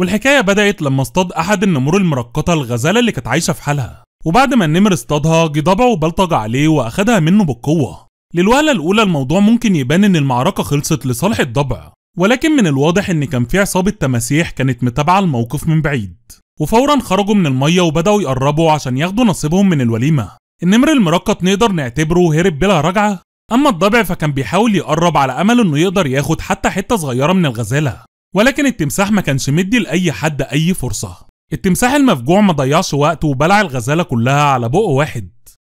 والحكاية بدأت لما اصطاد أحد النمور المرقطة الغزالة اللي كانت عايشة في حالها وبعد ما النمر اصطادها جه ضبعه وبلطج عليه وأخدها منه بالقوة للوهلة الأولى الموضوع ممكن يبان إن المعركة خلصت لصالح الضبع ولكن من الواضح إن كان في عصابة تماسيح كانت متابعة الموقف من بعيد وفورا خرجوا من المية وبدأوا يقربوا عشان ياخدوا نصيبهم من الوليمة النمر المرقط نقدر نعتبره هرب بلا رجعة أما الضبع فكان بيحاول يقرب على أمل إنه يقدر ياخد حتى حتة صغيرة من الغزالة ولكن التمساح ما كانش مدي لأي حد أي فرصة التمساح المفجوع ما ضيعش وقته وبلع الغزالة كلها على بق واحد